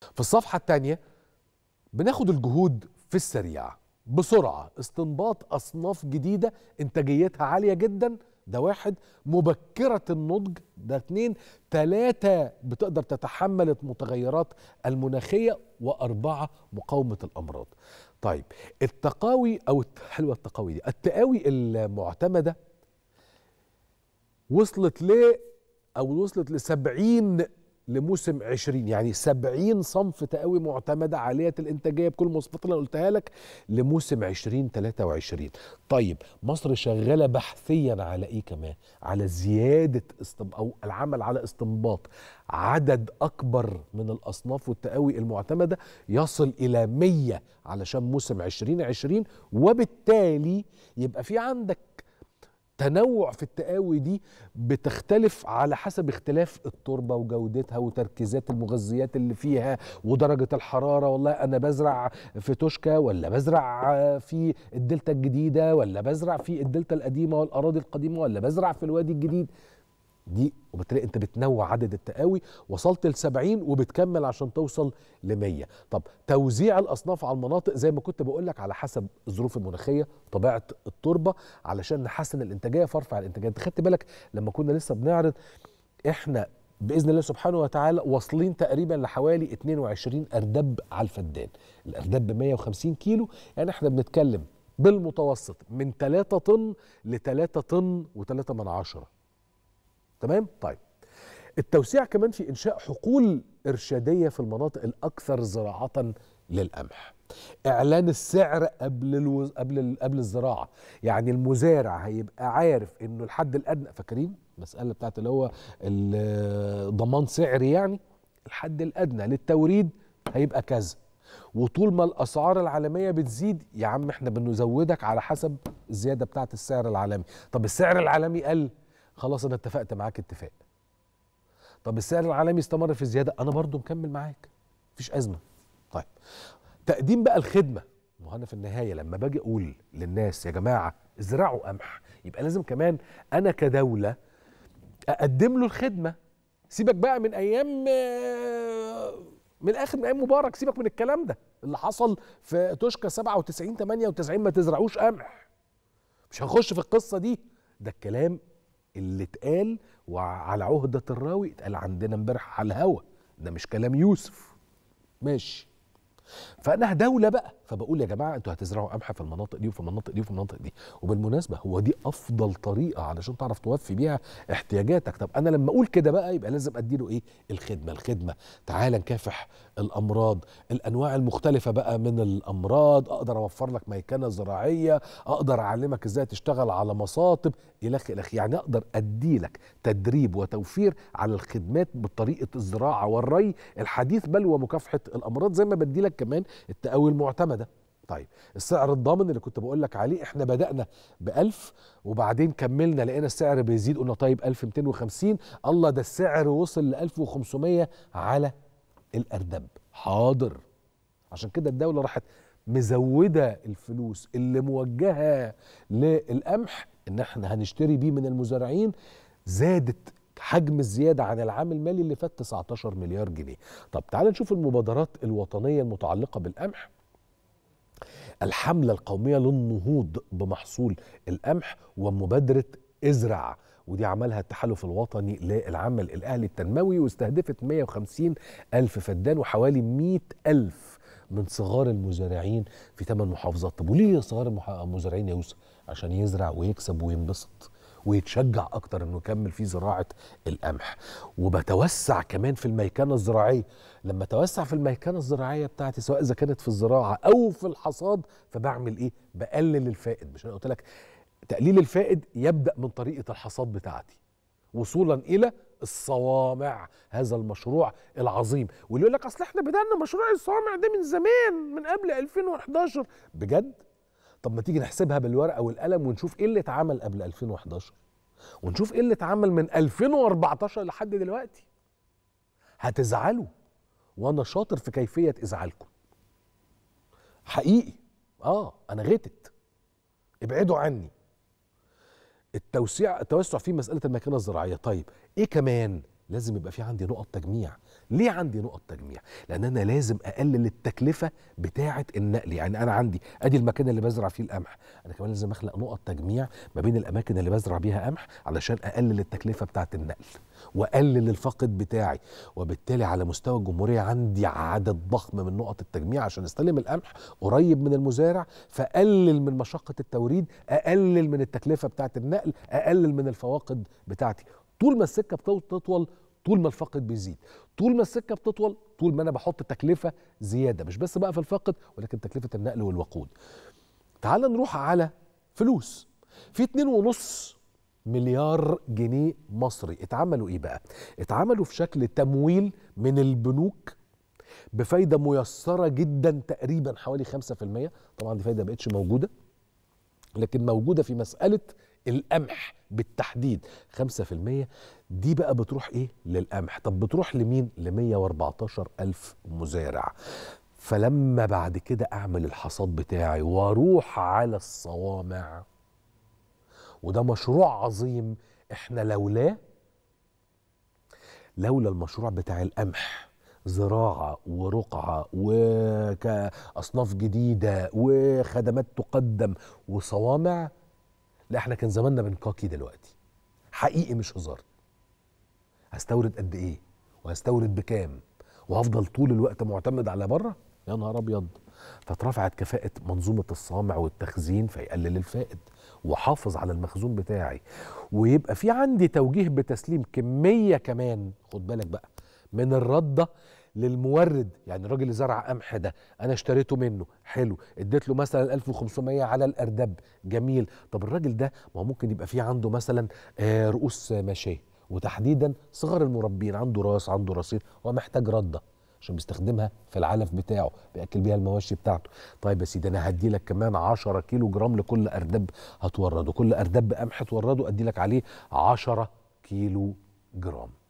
في الصفحة الثانية بناخد الجهود في السريع بسرعة استنباط أصناف جديدة إنتاجيتها عالية جدا ده واحد مبكرة النضج ده اتنين تلاتة بتقدر تتحمل المتغيرات المناخية وأربعة مقاومة الأمراض طيب التقاوي أو حلوة التقاوي دي التقاوي المعتمدة وصلت ل أو وصلت لسبعين لموسم 20 يعني 70 صنف تقوي معتمده عاليه الانتاجيه بكل المواصفات اللي انا قلتها لك لموسم 20 23 طيب مصر شغاله بحثيا على ايه كمان على زياده استم... او العمل على استنباط عدد اكبر من الاصناف والتقوي المعتمده يصل الى 100 علشان موسم 2020 وبالتالي يبقى في عندك تنوع في التقاوي دي بتختلف على حسب اختلاف التربه وجودتها وتركيزات المغذيات اللي فيها ودرجه الحراره والله انا بزرع في توشكا ولا بزرع في الدلتا الجديده ولا بزرع في الدلتا القديمه والاراضي القديمه ولا بزرع في الوادي الجديد دي وبالتالي انت بتنوع عدد التقاوي وصلت ل 70 وبتكمل عشان توصل ل 100 طب توزيع الاصناف على المناطق زي ما كنت بقول لك على حسب الظروف المناخيه طبيعه التربه علشان نحسن الانتاجيه فارفع الانتاجيه انت خدت بالك لما كنا لسه بنعرض احنا باذن الله سبحانه وتعالى واصلين تقريبا لحوالي 22 اردب على الفدان الاردب ب 150 كيلو يعني احنا بنتكلم بالمتوسط من 3 طن ل 3 طن و3 من عشره تمام طيب التوسيع كمان في انشاء حقول ارشاديه في المناطق الاكثر زراعه للقمح اعلان السعر قبل الوز... قبل ال... قبل الزراعه يعني المزارع هيبقى عارف انه الحد الادنى فاكرين المساله بتاعت اللي هو ضمان سعري يعني الحد الادنى للتوريد هيبقى كذا وطول ما الاسعار العالميه بتزيد يا عم احنا بنزودك على حسب الزياده بتاعت السعر العالمي طب السعر العالمي قل خلاص انا اتفقت معاك اتفاق طب السعر العالمي استمر في الزياده انا برضو مكمل معاك مفيش ازمه طيب تقديم بقى الخدمه ما انا في النهايه لما باجي اقول للناس يا جماعه ازرعوا قمح يبقى لازم كمان انا كدوله اقدم له الخدمه سيبك بقى من ايام آه، من اخر من ايام مبارك سيبك من الكلام ده اللي حصل في توشكا 97 98 ما تزرعوش قمح مش هنخش في القصه دي ده الكلام اللي اتقال وعلى عهدة الراوي اتقال عندنا امبارح على الهوا ده مش كلام يوسف ماشي فأنا دولة بقى فبقول يا جماعه انتوا هتزرعوا قمح في المناطق دي وفي المناطق دي وفي المناطق دي وبالمناسبه هو دي افضل طريقه علشان تعرف توفي بيها احتياجاتك طب انا لما اقول كده بقى يبقى لازم ادي له ايه الخدمه الخدمه تعال نكافح الامراض الانواع المختلفه بقى من الامراض اقدر اوفر لك ميكنه زراعيه اقدر اعلمك ازاي تشتغل على مصاطب الى اخره يعني اقدر ادي لك تدريب وتوفير على الخدمات بطريقه الزراعه والري الحديث بل ومكافحه الامراض زي ما بدي لك كمان التقوي المعتمد طيب السعر الضامن اللي كنت بقول لك عليه احنا بدانا ب 1000 وبعدين كملنا لقينا السعر بيزيد قلنا طيب 1250 الله ده السعر وصل ل 1500 على الاردب حاضر عشان كده الدوله راحت مزوده الفلوس اللي موجهه للقمح ان احنا هنشتري بيه من المزارعين زادت حجم الزيادة عن العام المالي اللي فات 19 مليار جنيه طب تعال نشوف المبادرات الوطنية المتعلقة بالقمح الحملة القومية للنهوض بمحصول القمح ومبادرة ازرع ودي عملها التحالف الوطني للعمل الأهلي التنموي واستهدفت 150 ألف فدان وحوالي 100 ألف من صغار المزارعين في ثمان محافظات طب وليه صغار المزارعين يا يوسف عشان يزرع ويكسب وينبسط ويتشجع اكتر انه يكمل في زراعه القمح وبتوسع كمان في الميكنه الزراعيه لما توسع في الميكنه الزراعيه بتاعتي سواء اذا كانت في الزراعه او في الحصاد فبعمل ايه بقلل الفائد مش انا قلت لك تقليل الفائد يبدا من طريقه الحصاد بتاعتي وصولا الى الصوامع هذا المشروع العظيم واللي يقول لك اصل احنا بدانا مشروع الصوامع ده من زمان من قبل 2011 بجد طب ما تيجي نحسبها بالورقه والقلم ونشوف ايه اللي اتعمل قبل 2011 ونشوف ايه اللي اتعمل من 2014 لحد دلوقتي هتزعلوا وانا شاطر في كيفيه ازعالكم حقيقي اه انا غتت ابعدوا عني التوسيع التوسع في مساله الماكينه الزراعيه طيب ايه كمان لازم يبقى في عندي نقط تجميع ليه عندي نقط تجميع لان انا لازم اقلل التكلفه بتاعه النقل يعني انا عندي ادي المكان اللي بزرع فيه القمح انا كمان لازم اخلق نقط تجميع ما بين الاماكن اللي بزرع بيها قمح علشان اقلل التكلفه بتاعه النقل واقلل الفقد بتاعي وبالتالي على مستوى الجمهوريه عندي عدد ضخم من نقط التجميع عشان استلم القمح قريب من المزارع فاقلل من مشقه التوريد اقلل من التكلفه بتاعه النقل اقلل من الفواقد بتاعتي طول ما السكه بتطول طول ما الفقد بيزيد طول ما السكه بتطول طول ما انا بحط تكلفه زياده مش بس بقى في الفقد ولكن تكلفه النقل والوقود تعال نروح على فلوس في 2.5 مليار جنيه مصري اتعملوا ايه بقى اتعملوا في شكل تمويل من البنوك بفايدة ميسرة جدا تقريبا حوالي 5% طبعا دي فايدة بقتش موجودة لكن موجودة في مسألة القمح بالتحديد 5% دي بقى بتروح ايه للقمح طب بتروح لمين ل 114 ألف مزارع فلما بعد كده اعمل الحصاد بتاعي واروح على الصوامع وده مشروع عظيم احنا لولاه لولا المشروع بتاع القمح زراعة ورقعة وكأصناف جديدة وخدمات تقدم وصوامع لا احنا كان زماننا بنقاكي دلوقتي حقيقي مش هزار هستورد قد ايه وهستورد بكام وهفضل طول الوقت معتمد على بره يا نهار ابيض فاترفعت كفاءة منظومة الصامع والتخزين فيقلل الفائد وحافظ على المخزون بتاعي ويبقى في عندي توجيه بتسليم كمية كمان خد بالك بقى من الردة للمورد يعني الراجل اللي زرع قمح ده انا اشتريته منه حلو اديت له مثلا 1500 على الاردب جميل طب الراجل ده ما ممكن يبقى فيه عنده مثلا آه، رؤوس ماشيه وتحديدا صغار المربين عنده راس عنده رصيد هو محتاج رده عشان بيستخدمها في العلف بتاعه بياكل بيها المواشي بتاعته طيب يا سيدي انا هدي لك كمان 10 كيلو جرام لكل اردب هتورده كل اردب قمح تورده ادي لك عليه 10 كيلو جرام